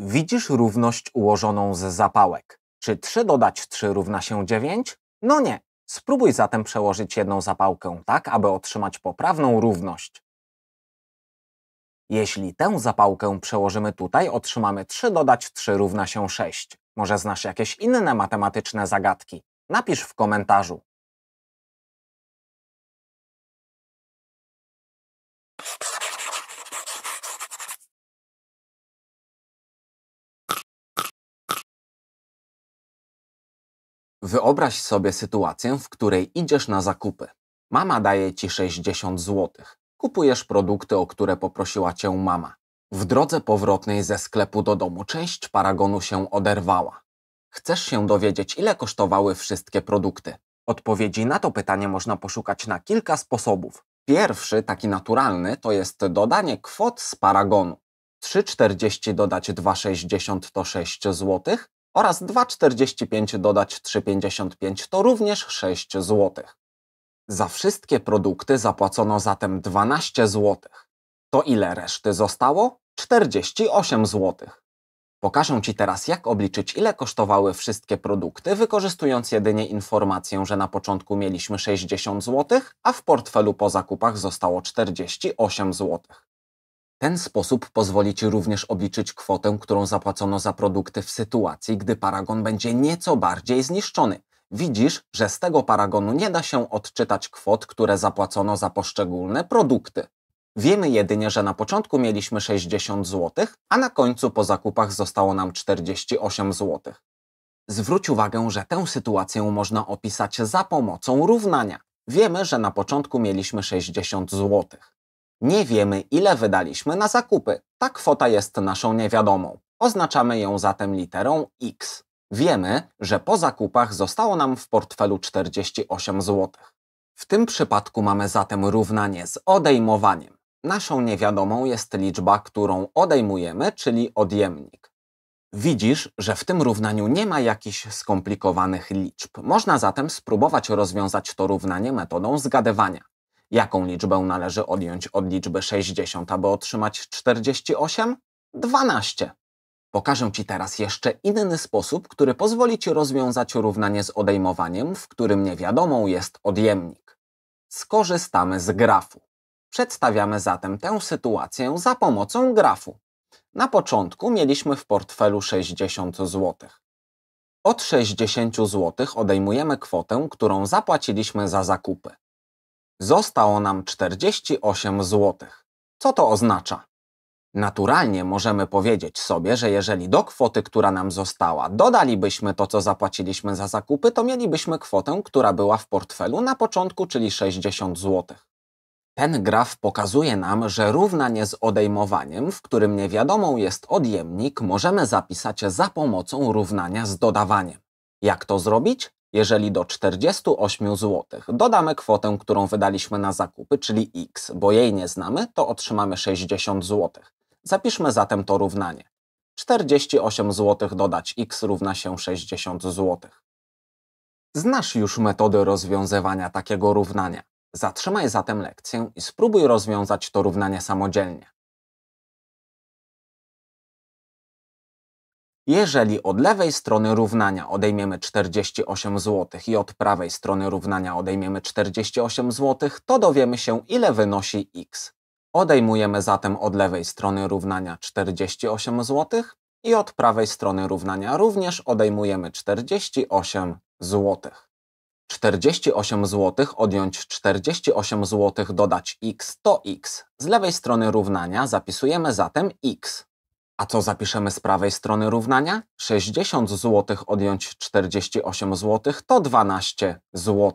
Widzisz równość ułożoną z zapałek. Czy 3 dodać 3 równa się 9? No nie. Spróbuj zatem przełożyć jedną zapałkę tak, aby otrzymać poprawną równość. Jeśli tę zapałkę przełożymy tutaj, otrzymamy 3 dodać 3 równa się 6. Może znasz jakieś inne matematyczne zagadki? Napisz w komentarzu. Wyobraź sobie sytuację, w której idziesz na zakupy. Mama daje ci 60 zł. Kupujesz produkty, o które poprosiła cię mama. W drodze powrotnej ze sklepu do domu część paragonu się oderwała. Chcesz się dowiedzieć, ile kosztowały wszystkie produkty? Odpowiedzi na to pytanie można poszukać na kilka sposobów. Pierwszy, taki naturalny, to jest dodanie kwot z paragonu. 3,40 dodać 2,60 to 6 zł, oraz 2,45 dodać 3,55 to również 6 zł. Za wszystkie produkty zapłacono zatem 12 zł. To ile reszty zostało? 48 zł. Pokażę Ci teraz, jak obliczyć, ile kosztowały wszystkie produkty, wykorzystując jedynie informację, że na początku mieliśmy 60 zł, a w portfelu po zakupach zostało 48 zł. Ten sposób pozwoli Ci również obliczyć kwotę, którą zapłacono za produkty w sytuacji, gdy paragon będzie nieco bardziej zniszczony. Widzisz, że z tego paragonu nie da się odczytać kwot, które zapłacono za poszczególne produkty. Wiemy jedynie, że na początku mieliśmy 60 zł, a na końcu po zakupach zostało nam 48 zł. Zwróć uwagę, że tę sytuację można opisać za pomocą równania. Wiemy, że na początku mieliśmy 60 złotych. Nie wiemy, ile wydaliśmy na zakupy. Ta kwota jest naszą niewiadomą. Oznaczamy ją zatem literą X. Wiemy, że po zakupach zostało nam w portfelu 48 zł. W tym przypadku mamy zatem równanie z odejmowaniem. Naszą niewiadomą jest liczba, którą odejmujemy, czyli odjemnik. Widzisz, że w tym równaniu nie ma jakichś skomplikowanych liczb. Można zatem spróbować rozwiązać to równanie metodą zgadywania. Jaką liczbę należy odjąć od liczby 60, aby otrzymać 48? 12. Pokażę Ci teraz jeszcze inny sposób, który pozwoli Ci rozwiązać równanie z odejmowaniem, w którym niewiadomą jest odjemnik. Skorzystamy z grafu. Przedstawiamy zatem tę sytuację za pomocą grafu. Na początku mieliśmy w portfelu 60 zł. Od 60 zł odejmujemy kwotę, którą zapłaciliśmy za zakupy. Zostało nam 48 zł. Co to oznacza? Naturalnie możemy powiedzieć sobie, że jeżeli do kwoty, która nam została, dodalibyśmy to, co zapłaciliśmy za zakupy, to mielibyśmy kwotę, która była w portfelu na początku, czyli 60 zł. Ten graf pokazuje nam, że równanie z odejmowaniem, w którym niewiadomą jest odjemnik, możemy zapisać za pomocą równania z dodawaniem. Jak to zrobić? Jeżeli do 48 zł dodamy kwotę, którą wydaliśmy na zakupy, czyli x, bo jej nie znamy, to otrzymamy 60 zł. Zapiszmy zatem to równanie. 48 zł dodać x równa się 60 zł. Znasz już metody rozwiązywania takiego równania. Zatrzymaj zatem lekcję i spróbuj rozwiązać to równanie samodzielnie. Jeżeli od lewej strony równania odejmiemy 48 zł i od prawej strony równania odejmiemy 48 zł, to dowiemy się ile wynosi x. Odejmujemy zatem od lewej strony równania 48 zł i od prawej strony równania również odejmujemy 48 zł. 48 zł odjąć 48 zł dodać x to x. Z lewej strony równania zapisujemy zatem x. A co zapiszemy z prawej strony równania? 60 zł odjąć 48 zł to 12 zł.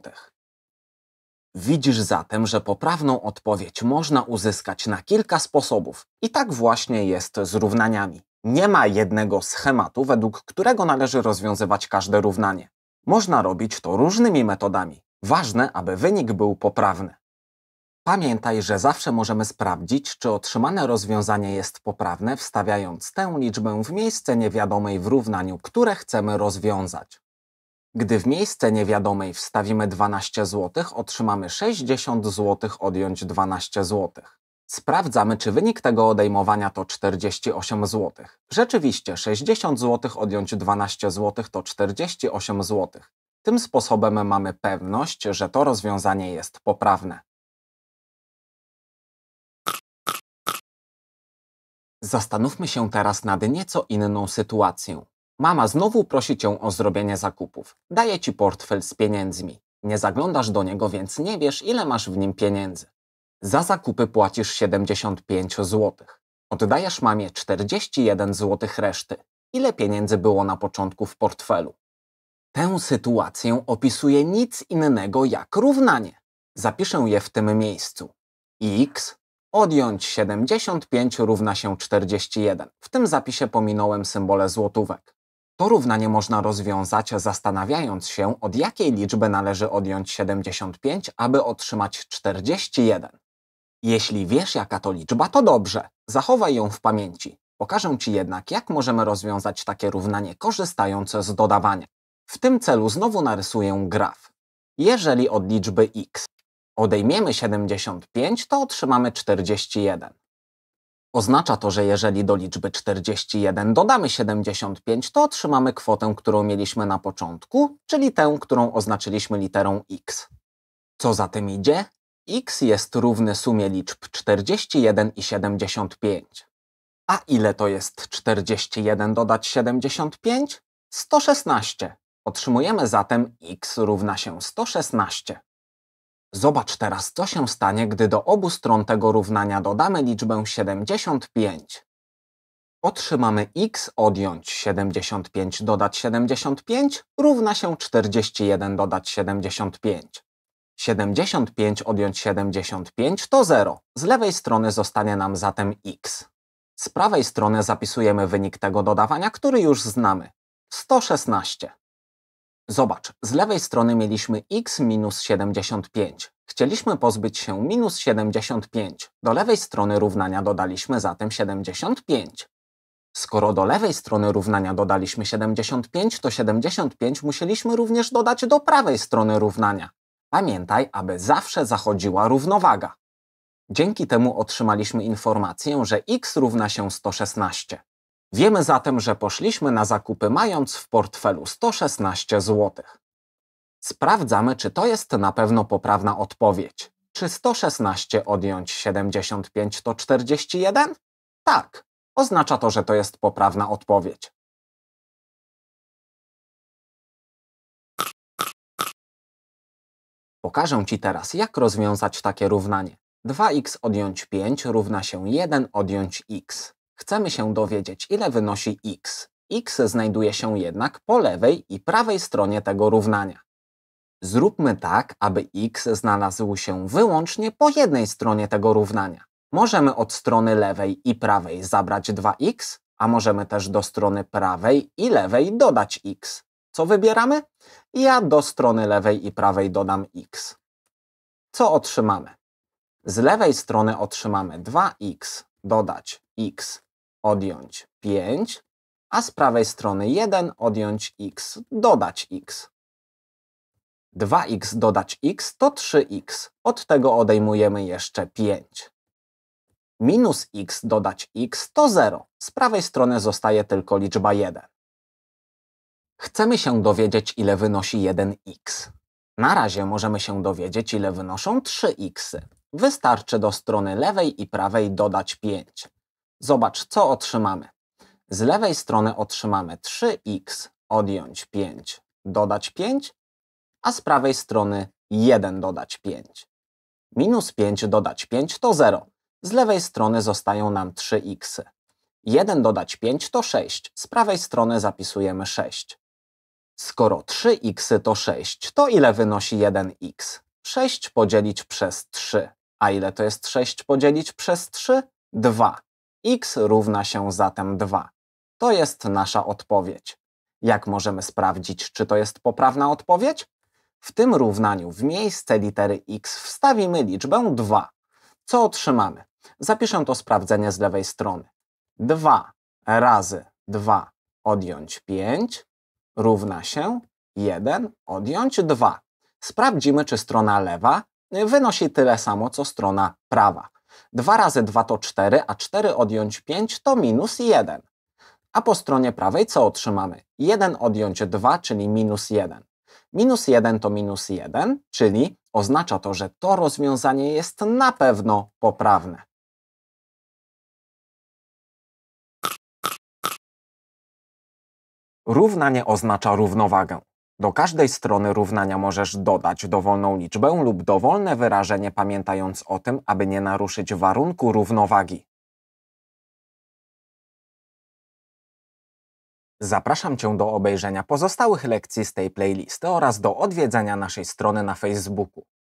Widzisz zatem, że poprawną odpowiedź można uzyskać na kilka sposobów i tak właśnie jest z równaniami. Nie ma jednego schematu, według którego należy rozwiązywać każde równanie. Można robić to różnymi metodami. Ważne, aby wynik był poprawny. Pamiętaj, że zawsze możemy sprawdzić, czy otrzymane rozwiązanie jest poprawne, wstawiając tę liczbę w miejsce niewiadomej w równaniu, które chcemy rozwiązać. Gdy w miejsce niewiadomej wstawimy 12 zł, otrzymamy 60 zł odjąć 12 zł. Sprawdzamy, czy wynik tego odejmowania to 48 zł. Rzeczywiście 60 zł odjąć 12 zł to 48 zł. Tym sposobem mamy pewność, że to rozwiązanie jest poprawne. Zastanówmy się teraz nad nieco inną sytuacją. Mama znowu prosi cię o zrobienie zakupów. Daje ci portfel z pieniędzmi. Nie zaglądasz do niego, więc nie wiesz, ile masz w nim pieniędzy. Za zakupy płacisz 75 zł. Oddajesz mamie 41 zł reszty. Ile pieniędzy było na początku w portfelu? Tę sytuację opisuje nic innego jak równanie. Zapiszę je w tym miejscu. x Odjąć 75 równa się 41. W tym zapisie pominąłem symbole złotówek. To równanie można rozwiązać zastanawiając się, od jakiej liczby należy odjąć 75, aby otrzymać 41. Jeśli wiesz, jaka to liczba, to dobrze. Zachowaj ją w pamięci. Pokażę Ci jednak, jak możemy rozwiązać takie równanie korzystając z dodawania. W tym celu znowu narysuję graf. Jeżeli od liczby x odejmiemy 75, to otrzymamy 41. Oznacza to, że jeżeli do liczby 41 dodamy 75, to otrzymamy kwotę, którą mieliśmy na początku, czyli tę, którą oznaczyliśmy literą x. Co za tym idzie? x jest równy sumie liczb 41 i 75. A ile to jest 41 dodać 75? 116. Otrzymujemy zatem x równa się 116. Zobacz teraz, co się stanie, gdy do obu stron tego równania dodamy liczbę 75. Otrzymamy x odjąć 75 dodać 75 równa się 41 dodać 75. 75 odjąć 75 to 0. Z lewej strony zostanie nam zatem x. Z prawej strony zapisujemy wynik tego dodawania, który już znamy. 116. Zobacz, z lewej strony mieliśmy x minus 75. Chcieliśmy pozbyć się minus 75. Do lewej strony równania dodaliśmy zatem 75. Skoro do lewej strony równania dodaliśmy 75, to 75 musieliśmy również dodać do prawej strony równania. Pamiętaj, aby zawsze zachodziła równowaga. Dzięki temu otrzymaliśmy informację, że x równa się 116. Wiemy zatem, że poszliśmy na zakupy mając w portfelu 116 zł. Sprawdzamy, czy to jest na pewno poprawna odpowiedź. Czy 116 odjąć 75 to 41? Tak. Oznacza to, że to jest poprawna odpowiedź. Pokażę Ci teraz, jak rozwiązać takie równanie. 2x odjąć 5 równa się 1 odjąć x. Chcemy się dowiedzieć, ile wynosi x. x znajduje się jednak po lewej i prawej stronie tego równania. Zróbmy tak, aby x znalazł się wyłącznie po jednej stronie tego równania. Możemy od strony lewej i prawej zabrać 2x, a możemy też do strony prawej i lewej dodać x. Co wybieramy? Ja do strony lewej i prawej dodam x. Co otrzymamy? Z lewej strony otrzymamy 2x dodać x, odjąć 5, a z prawej strony 1 odjąć x, dodać x. 2x dodać x to 3x, od tego odejmujemy jeszcze 5. Minus x dodać x to 0, z prawej strony zostaje tylko liczba 1. Chcemy się dowiedzieć, ile wynosi 1x. Na razie możemy się dowiedzieć, ile wynoszą 3x. Wystarczy do strony lewej i prawej dodać 5. Zobacz, co otrzymamy. Z lewej strony otrzymamy 3x odjąć 5, dodać 5, a z prawej strony 1 dodać 5. Minus 5 dodać 5 to 0. Z lewej strony zostają nam 3x. 1 dodać 5 to 6. Z prawej strony zapisujemy 6. Skoro 3x to 6, to ile wynosi 1x? 6 podzielić przez 3. A ile to jest 6 podzielić przez 3? 2. x równa się zatem 2. To jest nasza odpowiedź. Jak możemy sprawdzić, czy to jest poprawna odpowiedź? W tym równaniu w miejsce litery x wstawimy liczbę 2. Co otrzymamy? Zapiszę to sprawdzenie z lewej strony. 2 razy 2 odjąć 5 równa się 1 odjąć 2. Sprawdzimy, czy strona lewa wynosi tyle samo co strona prawa. 2 razy 2 to 4, a 4 odjąć 5 to minus 1. A po stronie prawej co otrzymamy? 1 odjąć 2, czyli minus 1. Minus 1 to minus 1, czyli oznacza to, że to rozwiązanie jest na pewno poprawne. Równanie oznacza równowagę. Do każdej strony równania możesz dodać dowolną liczbę lub dowolne wyrażenie, pamiętając o tym, aby nie naruszyć warunku równowagi. Zapraszam Cię do obejrzenia pozostałych lekcji z tej playlisty oraz do odwiedzenia naszej strony na Facebooku.